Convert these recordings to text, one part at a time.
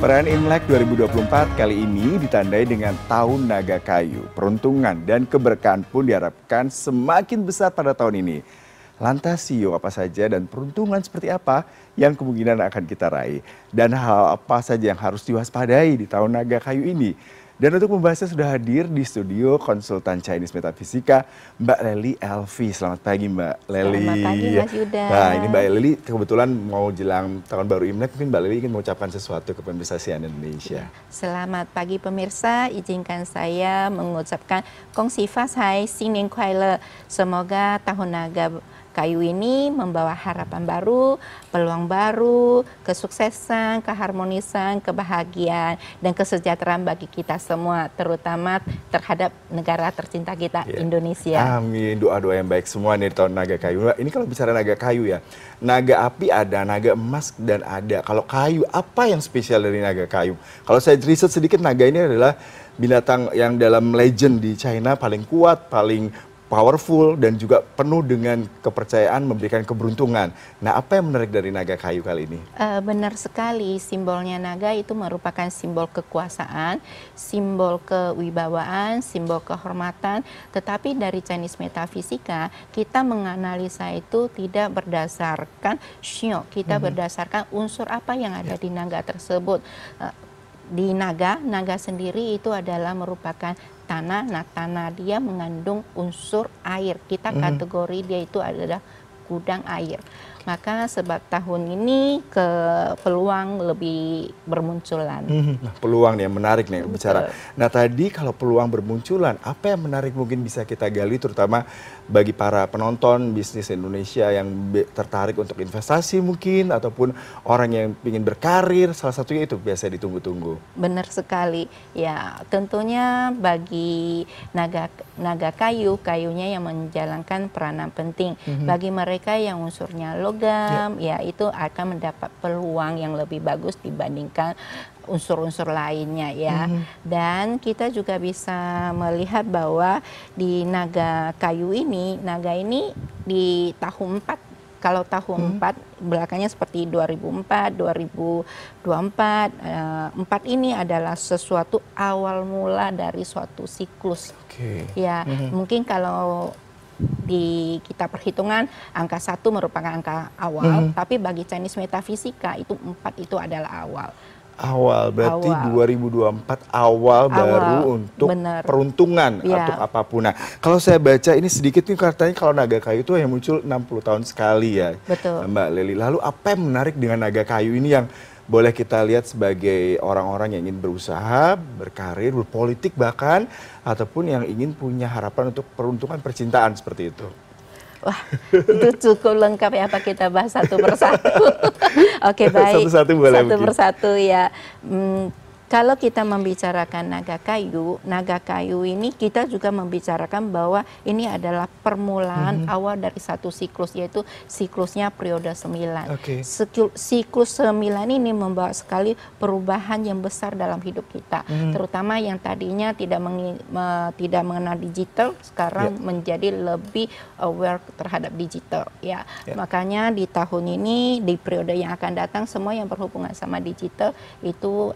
Perayaan Imlek 2024 kali ini ditandai dengan tahun naga kayu. Peruntungan dan keberkahan pun diharapkan semakin besar pada tahun ini. Lantas sio apa saja dan peruntungan seperti apa yang kemungkinan akan kita raih? Dan hal apa saja yang harus diwaspadai di tahun naga kayu ini? Dan untuk membahasnya sudah hadir di studio konsultan Chinese Metafisika Mbak Leli Elvi. Selamat pagi Mbak Leli. Selamat pagi Mas Yuda. Nah ini Mbak Leli kebetulan mau jelang tahun baru Imlek mungkin Mbak Leli ingin mengucapkan sesuatu ke pemirsa sian Indonesia. Ya, selamat pagi pemirsa, izinkan saya mengucapkan Kong Sifas Hai Ning Kuai Le. Semoga tahun naga kayu ini membawa harapan baru, peluang baru, kesuksesan, keharmonisan, kebahagiaan, dan kesejahteraan bagi kita semua, terutama terhadap negara tercinta kita, yeah. Indonesia. Amin, doa-doa yang baik semua nih tahun naga kayu. Ini kalau bicara naga kayu ya, naga api ada, naga emas dan ada. Kalau kayu, apa yang spesial dari naga kayu? Kalau saya riset sedikit, naga ini adalah binatang yang dalam legend di China paling kuat, paling powerful dan juga penuh dengan kepercayaan memberikan keberuntungan. Nah, apa yang menarik dari naga kayu kali ini? Uh, benar sekali, simbolnya naga itu merupakan simbol kekuasaan, simbol kewibawaan, simbol kehormatan. Tetapi dari Chinese metafisika, kita menganalisa itu tidak berdasarkan shio, kita -hmm. berdasarkan unsur apa yang ada yeah. di naga tersebut. Uh, di naga, naga sendiri itu adalah merupakan tanah. Nah, tanah dia mengandung unsur air. Kita mm-hmm. kategori dia itu adalah gudang air maka sebab tahun ini ke peluang lebih bermunculan. Hmm, hmm. nah, peluang yang menarik nih Betul. bicara. Nah tadi kalau peluang bermunculan, apa yang menarik mungkin bisa kita gali terutama bagi para penonton bisnis Indonesia yang tertarik untuk investasi mungkin ataupun orang yang ingin berkarir salah satunya itu biasa ditunggu-tunggu. Benar sekali. Ya tentunya bagi naga naga kayu kayunya yang menjalankan peranan penting mm -hmm. bagi mereka yang unsurnya low logam, ya. ya itu akan mendapat peluang yang lebih bagus dibandingkan unsur-unsur lainnya ya. Mm -hmm. Dan kita juga bisa melihat bahwa di naga kayu ini, naga ini di tahun 4 kalau tahun hmm. 4 belakangnya seperti 2004, 2024, empat 4 eh, ini adalah sesuatu awal mula dari suatu siklus. Okay. Ya, hmm. mungkin kalau di kita perhitungan angka satu merupakan angka awal, -hmm. tapi bagi Chinese metafisika itu empat itu adalah awal awal berarti awal. 2024 awal, awal baru untuk Bener. peruntungan ya. atau apapun. Nah, kalau saya baca ini sedikit nih katanya kalau naga kayu itu yang muncul 60 tahun sekali ya. Betul. Mbak Leli, lalu apa yang menarik dengan naga kayu ini yang boleh kita lihat sebagai orang-orang yang ingin berusaha, berkarir, berpolitik bahkan, ataupun yang ingin punya harapan untuk peruntungan percintaan seperti itu? Wah, itu cukup lengkap ya Pak kita bahas satu persatu. Oke baik. Satu-satu boleh. Satu persatu ya. Hmm, kalau kita membicarakan naga kayu, naga kayu ini kita juga membicarakan bahwa ini adalah permulaan mm -hmm. awal dari satu siklus yaitu siklusnya periode 9. Okay. Siklus 9 ini membawa sekali perubahan yang besar dalam hidup kita, mm. terutama yang tadinya tidak meng, me, tidak mengenal digital sekarang yeah. menjadi lebih aware terhadap digital ya. Yeah. Makanya di tahun ini di periode yang akan datang semua yang berhubungan sama digital itu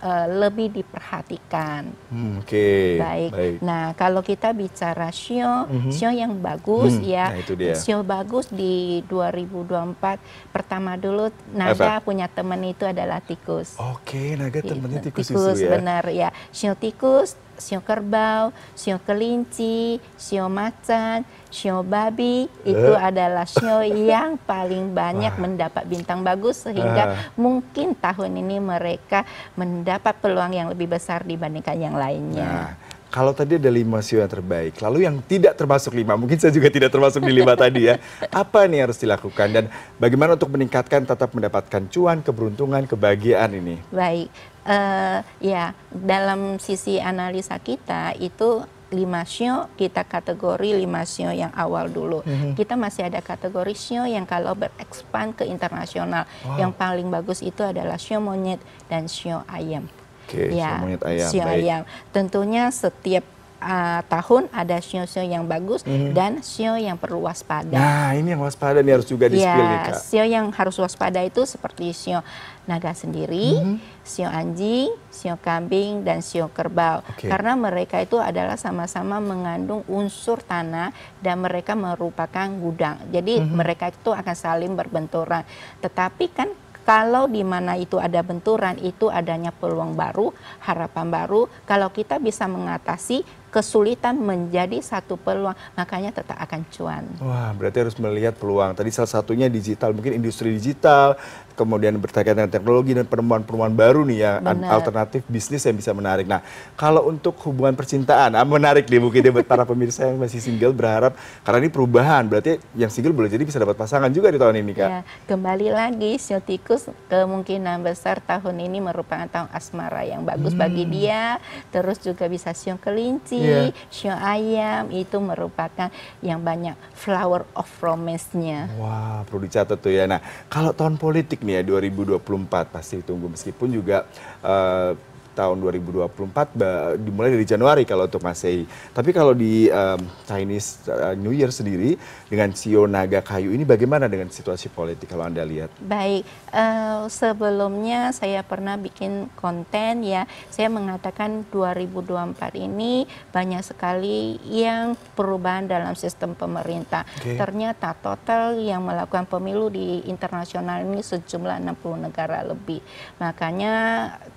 uh, lebih diperhatikan. Hmm, Oke. Okay. Baik. Baik. Nah, kalau kita bicara sio, mm-hmm. sio yang bagus hmm, ya. Nah, itu dia. Sio bagus di 2024 pertama dulu Naga Apa? punya teman itu adalah tikus. Oke, okay, Naga temannya iya, tikus, tikus itu ya. benar ya. Sio tikus sio kerbau, sio kelinci, sio macan, sio babi itu eh. adalah sio yang paling banyak Wah. mendapat bintang bagus sehingga uh. mungkin tahun ini mereka mendapat peluang yang lebih besar dibandingkan yang lainnya. Nah kalau tadi ada lima sio yang terbaik, lalu yang tidak termasuk lima, mungkin saya juga tidak termasuk di lima tadi ya. Apa nih harus dilakukan dan bagaimana untuk meningkatkan tetap mendapatkan cuan, keberuntungan, kebahagiaan ini? Baik, uh, ya dalam sisi analisa kita itu lima sio kita kategori lima sio yang awal dulu. Mm -hmm. Kita masih ada kategori sio yang kalau berekspan ke internasional. Wow. Yang paling bagus itu adalah sio monyet dan sio ayam. Oke, ya, sio monyet ayam. Sio Baik. ayam. Tentunya setiap uh, tahun ada sio-sio yang bagus hmm. dan sio yang perlu waspada. Nah, ini yang waspada nih harus juga di ya, nih, Kak. Sio yang harus waspada itu seperti sio naga sendiri, hmm. sio anjing, sio kambing dan sio kerbau. Okay. Karena mereka itu adalah sama-sama mengandung unsur tanah dan mereka merupakan gudang. Jadi hmm. mereka itu akan saling berbenturan. Tetapi kan kalau di mana itu ada benturan, itu adanya peluang baru, harapan baru. Kalau kita bisa mengatasi kesulitan menjadi satu peluang, makanya tetap akan cuan. Wah, berarti harus melihat peluang. Tadi salah satunya digital, mungkin industri digital, kemudian berkaitan dengan teknologi dan penemuan-penemuan baru nih ya Benar. alternatif bisnis yang bisa menarik. Nah, kalau untuk hubungan percintaan, ah, menarik nih mungkin ya buat para pemirsa yang masih single berharap karena ini perubahan berarti yang single boleh jadi bisa dapat pasangan juga di tahun ini kak. Ya, kembali lagi sio tikus kemungkinan besar tahun ini merupakan tahun asmara yang bagus hmm. bagi dia. Terus juga bisa siung kelinci, yeah. sio ayam itu merupakan yang banyak flower of romance-nya. Wah, perlu dicatat tuh ya. Nah, kalau tahun politik Ya 2024 pasti ditunggu meskipun juga uh, tahun 2024 dimulai dari Januari kalau untuk Masehi. Tapi kalau di um, Chinese uh, New Year sendiri dengan CEO naga kayu ini bagaimana dengan situasi politik kalau Anda lihat? Baik, uh, sebelumnya saya pernah bikin konten ya, saya mengatakan 2024 ini banyak sekali yang perubahan dalam sistem pemerintah. Okay. Ternyata total yang melakukan pemilu di internasional ini sejumlah 60 negara lebih. Makanya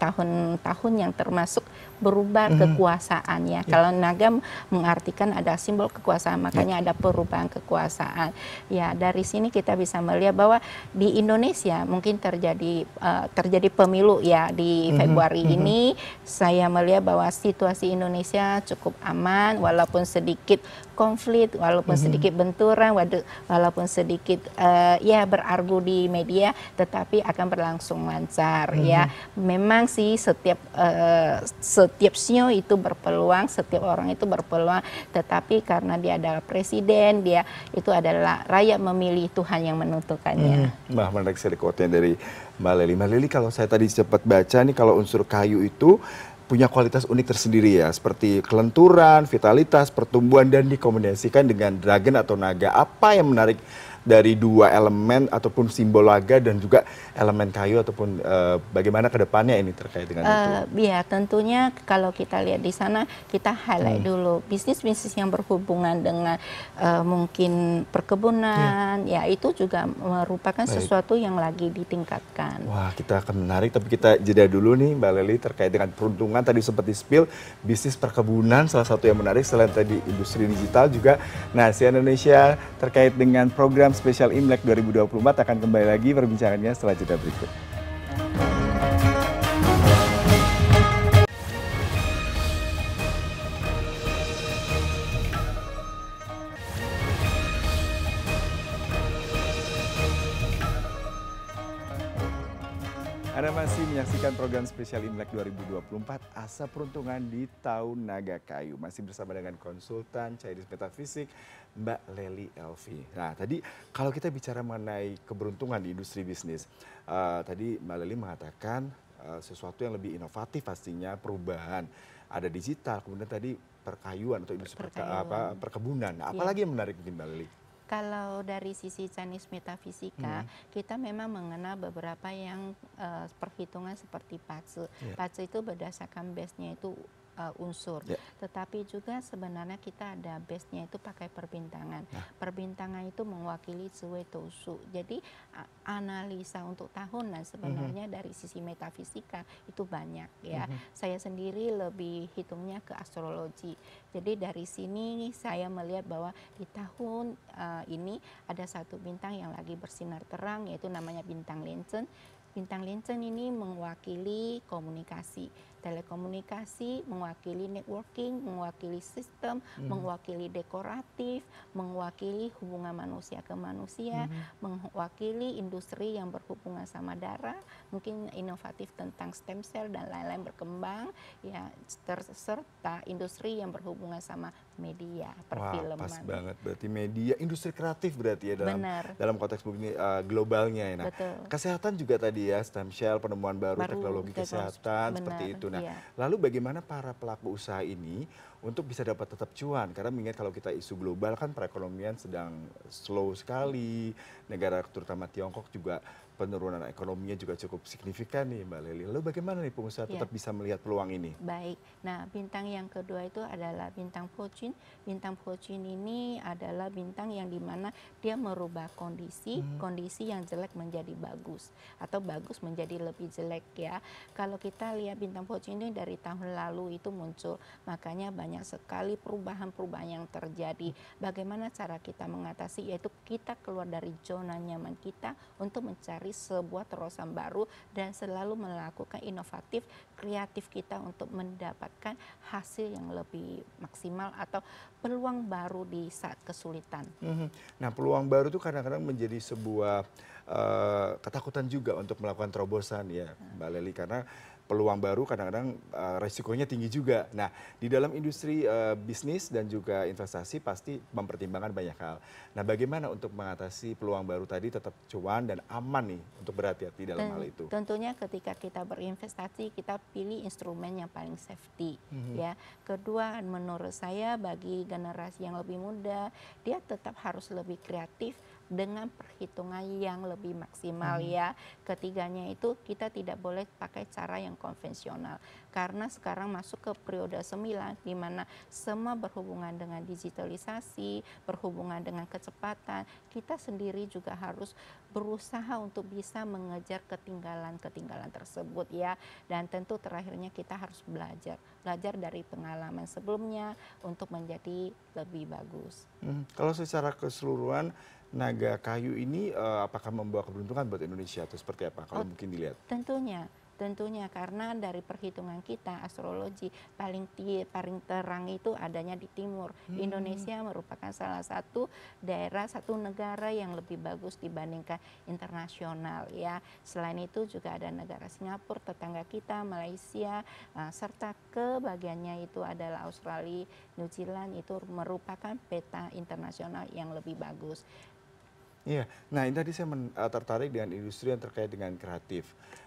tahun-tahun tahun yang termasuk berubah mm -hmm. kekuasaannya. Yeah. Kalau naga mengartikan ada simbol kekuasaan, makanya yeah. ada perubahan kekuasaan. Ya, dari sini kita bisa melihat bahwa di Indonesia mungkin terjadi uh, terjadi pemilu ya di mm-hmm. Februari mm -hmm. ini. Saya melihat bahwa situasi Indonesia cukup aman walaupun sedikit konflik, walaupun mm -hmm. sedikit benturan, walaupun sedikit uh, ya berargu di media, tetapi akan berlangsung lancar mm -hmm. ya. Mm-hmm. Memang sih setiap uh, tipsnya itu berpeluang, setiap orang itu berpeluang. Tetapi karena dia adalah presiden, dia itu adalah rakyat memilih Tuhan yang menentukannya. Hmm. Mbak menarik sekali quote dari Mbak Leli. Mbak Leli kalau saya tadi cepat baca nih kalau unsur kayu itu punya kualitas unik tersendiri ya, seperti kelenturan, vitalitas, pertumbuhan dan dikombinasikan dengan dragon atau naga. Apa yang menarik dari dua elemen ataupun simbol laga dan juga elemen kayu ataupun e, bagaimana kedepannya ini terkait dengan uh, itu? Ya tentunya kalau kita lihat di sana kita highlight hmm. dulu bisnis-bisnis yang berhubungan dengan e, mungkin perkebunan, ya. ya itu juga merupakan Baik. sesuatu yang lagi ditingkatkan. Wah, kita akan menarik, tapi kita jeda dulu nih Mbak Leli terkait dengan peruntungan tadi seperti spill bisnis perkebunan salah satu yang menarik selain tadi industri digital juga. Nah, si Indonesia terkait dengan program spesial Imlek 2024 akan kembali lagi perbincangannya setelah jeda berikut. Anda masih menyaksikan program spesial Imlek 2024 Asa Peruntungan di Tahun Naga Kayu. Masih bersama dengan konsultan Chinese Metafisik Mbak Leli Elvi. Nah tadi kalau kita bicara mengenai keberuntungan di industri bisnis, uh, tadi Mbak Leli mengatakan uh, sesuatu yang lebih inovatif pastinya perubahan. Ada digital, kemudian tadi perkayuan atau industri perkayuan. Perka, apa, perkebunan. Nah, Apalagi iya. yang menarik mungkin Mbak Leli? Kalau dari sisi Chinese metafisika, hmm. kita memang mengenal beberapa yang uh, perhitungan seperti patsu. Yeah. Patsu itu berdasarkan base-nya itu uh, unsur. Yeah. Tetapi juga sebenarnya kita ada base-nya itu pakai perbintangan. Yeah. Perbintangan itu mewakili Zue Tousu. Jadi analisa untuk tahunan sebenarnya mm -hmm. dari sisi metafisika itu banyak ya. Mm -hmm. Saya sendiri lebih hitungnya ke astrologi. Jadi dari sini saya melihat bahwa di tahun uh, ini ada satu bintang yang lagi bersinar terang yaitu namanya bintang Lencen. Bintang Lencen ini mewakili komunikasi telekomunikasi, mewakili networking, mewakili sistem, hmm. mewakili dekoratif, mewakili hubungan manusia ke manusia, hmm. mewakili industri yang berhubungan sama darah, mungkin inovatif tentang stem cell dan lain-lain berkembang, ya serta industri yang berhubungan sama media, perfilman. Wah, pas banget. Berarti media, industri kreatif berarti ya dalam dalam konteks uh, globalnya ya. Nah, Betul. kesehatan juga tadi ya, stem cell, penemuan baru, baru teknologi kesehatan benar. seperti itu. Nah, iya. lalu bagaimana para pelaku usaha ini untuk bisa dapat tetap cuan? Karena mengingat kalau kita isu global kan perekonomian sedang slow sekali, negara terutama Tiongkok juga penurunan ekonominya juga cukup signifikan nih Mbak Leli. Lalu bagaimana nih pengusaha ya. tetap bisa melihat peluang ini? Baik, nah bintang yang kedua itu adalah bintang fortune. Bintang fortune ini adalah bintang yang dimana dia merubah kondisi, hmm. kondisi yang jelek menjadi bagus atau bagus menjadi lebih jelek ya. Kalau kita lihat bintang fortune ini dari tahun lalu itu muncul, makanya banyak sekali perubahan-perubahan yang terjadi. Bagaimana cara kita mengatasi yaitu kita keluar dari zona nyaman kita untuk mencari mencari sebuah terusan baru dan selalu melakukan inovatif kreatif kita untuk mendapatkan hasil yang lebih maksimal atau peluang baru di saat kesulitan. Mhm. Nah, peluang baru itu kadang-kadang menjadi sebuah uh, ketakutan juga untuk melakukan terobosan ya, Mbak Leli, karena peluang baru kadang-kadang uh, resikonya tinggi juga. Nah, di dalam industri uh, bisnis dan juga investasi pasti mempertimbangkan banyak hal. Nah, bagaimana untuk mengatasi peluang baru tadi tetap cuan dan aman nih untuk berhati-hati dalam Tent hal itu? Tentunya ketika kita berinvestasi kita pilih instrumen yang paling safety mm -hmm. ya. Kedua menurut saya bagi generasi yang lebih muda dia tetap harus lebih kreatif dengan perhitungan yang lebih maksimal hmm. ya. Ketiganya itu kita tidak boleh pakai cara yang konvensional karena sekarang masuk ke periode 9 di mana semua berhubungan dengan digitalisasi, berhubungan dengan kecepatan. Kita sendiri juga harus berusaha untuk bisa mengejar ketinggalan-ketinggalan tersebut ya. Dan tentu terakhirnya kita harus belajar belajar dari pengalaman sebelumnya untuk menjadi lebih bagus. Hmm. Kalau secara keseluruhan naga kayu ini uh, apakah membawa keberuntungan buat Indonesia atau seperti apa kalau oh, mungkin dilihat? Tentunya Tentunya karena dari perhitungan kita astrologi paling paling terang itu adanya di timur. Hmm. Indonesia merupakan salah satu daerah satu negara yang lebih bagus dibandingkan internasional ya. Selain itu juga ada negara Singapura, tetangga kita Malaysia eh, serta kebagiannya itu adalah Australia, New Zealand itu merupakan peta internasional yang lebih bagus. Iya, nah ini tadi saya men, uh, tertarik dengan industri yang terkait dengan kreatif.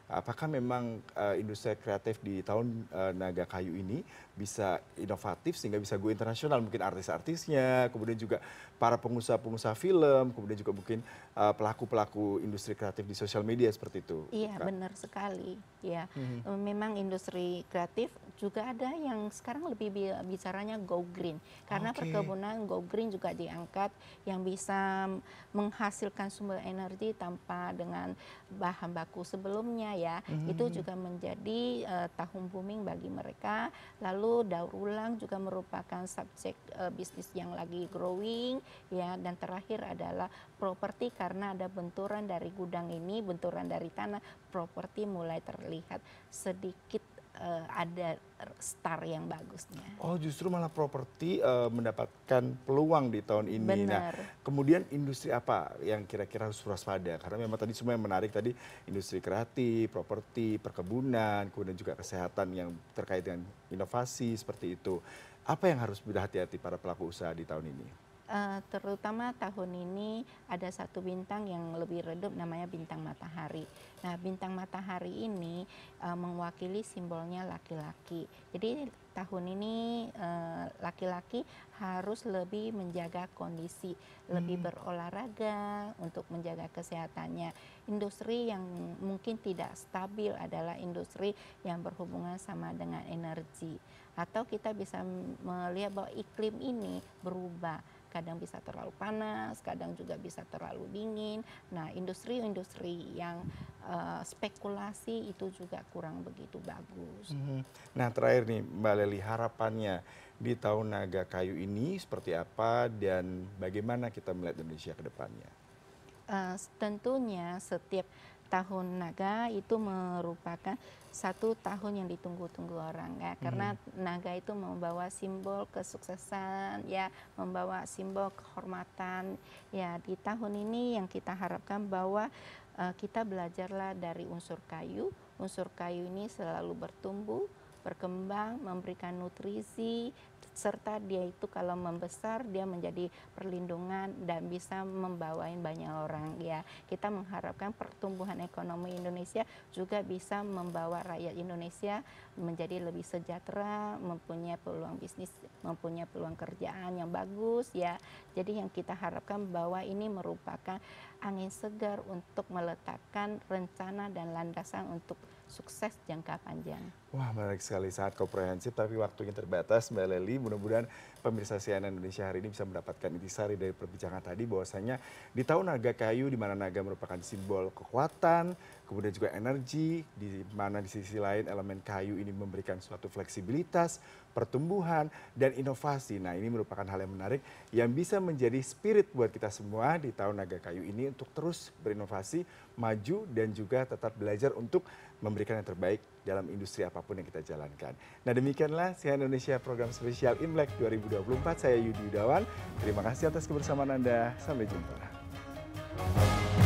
Apakah memang uh, industri kreatif di tahun uh, naga kayu ini bisa inovatif sehingga bisa go internasional mungkin artis-artisnya, kemudian juga para pengusaha-pengusaha film, kemudian juga mungkin pelaku pelaku-pelaku industri kreatif di sosial media seperti itu. Iya, kan? benar sekali. Ya, hmm. memang industri kreatif juga ada yang sekarang lebih bicaranya go green karena okay. perkebunan go green juga diangkat yang bisa menghasilkan menghasilkan sumber energi tanpa dengan bahan baku sebelumnya ya hmm. itu juga menjadi uh, tahun booming bagi mereka lalu daur ulang juga merupakan subjek uh, bisnis yang lagi growing ya dan terakhir adalah properti karena ada benturan dari gudang ini benturan dari tanah properti mulai terlihat sedikit uh, ada star yang bagusnya. Oh, justru malah properti uh, mendapatkan peluang di tahun ini. Bener. Nah, kemudian industri apa yang kira-kira harus waspada? Karena memang tadi semua yang menarik tadi industri kreatif, properti, perkebunan, kemudian juga kesehatan yang terkait dengan inovasi seperti itu. Apa yang harus berhati-hati para pelaku usaha di tahun ini? Eh, terutama tahun ini ada satu bintang yang lebih redup namanya bintang matahari. Nah, bintang matahari ini uh, mewakili simbolnya laki-laki. Jadi tahun ini eh, laki-laki uh, harus lebih menjaga kondisi, lebih hmm. berolahraga untuk menjaga kesehatannya. Industri yang mungkin tidak stabil adalah industri yang berhubungan sama dengan energi. Atau kita bisa melihat bahwa iklim ini berubah kadang bisa terlalu panas, kadang juga bisa terlalu dingin. Nah, industri-industri yang uh, spekulasi itu juga kurang begitu bagus. Mm -hmm. Nah, terakhir nih Mbak Leli, harapannya di tahun naga kayu ini seperti apa dan bagaimana kita melihat Indonesia ke depannya? Uh, tentunya setiap tahun naga itu merupakan satu tahun yang ditunggu-tunggu orang ya hmm. karena hmm. naga itu membawa simbol kesuksesan ya membawa simbol kehormatan ya di tahun ini yang kita harapkan bahwa uh, kita belajarlah dari unsur kayu unsur kayu ini selalu bertumbuh berkembang memberikan nutrisi serta dia itu kalau membesar dia menjadi perlindungan dan bisa membawain banyak orang ya. Kita mengharapkan pertumbuhan ekonomi Indonesia juga bisa membawa rakyat Indonesia menjadi lebih sejahtera, mempunyai peluang bisnis, mempunyai peluang kerjaan yang bagus ya. Jadi yang kita harapkan bahwa ini merupakan angin segar untuk meletakkan rencana dan landasan untuk sukses jangka panjang. Wah menarik sekali, sangat komprehensif tapi waktunya terbatas Mbak Leli. Mudah-mudahan pemirsa CNN Indonesia hari ini bisa mendapatkan intisari dari perbincangan tadi bahwasanya di tahun naga kayu di mana naga merupakan simbol kekuatan, kemudian juga energi, di mana di sisi lain elemen kayu ini memberikan suatu fleksibilitas, pertumbuhan dan inovasi. Nah, ini merupakan hal yang menarik yang bisa menjadi spirit buat kita semua di tahun naga kayu ini untuk terus berinovasi, maju dan juga tetap belajar untuk memberikan yang terbaik dalam industri apapun yang kita jalankan. Nah demikianlah Sian Indonesia program spesial Imlek 2024. Saya Yudi Udawan. Terima kasih atas kebersamaan Anda. Sampai jumpa.